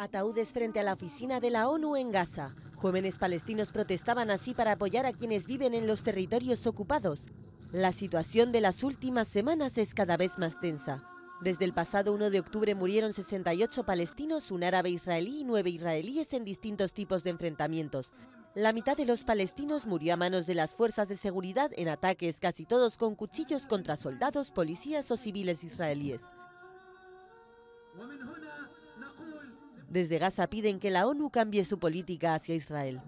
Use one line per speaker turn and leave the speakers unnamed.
Ataúdes frente a la oficina de la ONU en Gaza. Jóvenes palestinos protestaban así para apoyar a quienes viven en los territorios ocupados. La situación de las últimas semanas es cada vez más tensa. Desde el pasado 1 de octubre murieron 68 palestinos, un árabe israelí y nueve israelíes en distintos tipos de enfrentamientos. La mitad de los palestinos murió a manos de las fuerzas de seguridad en ataques casi todos con cuchillos contra soldados, policías o civiles israelíes. Desde Gaza piden que la ONU cambie su política hacia Israel.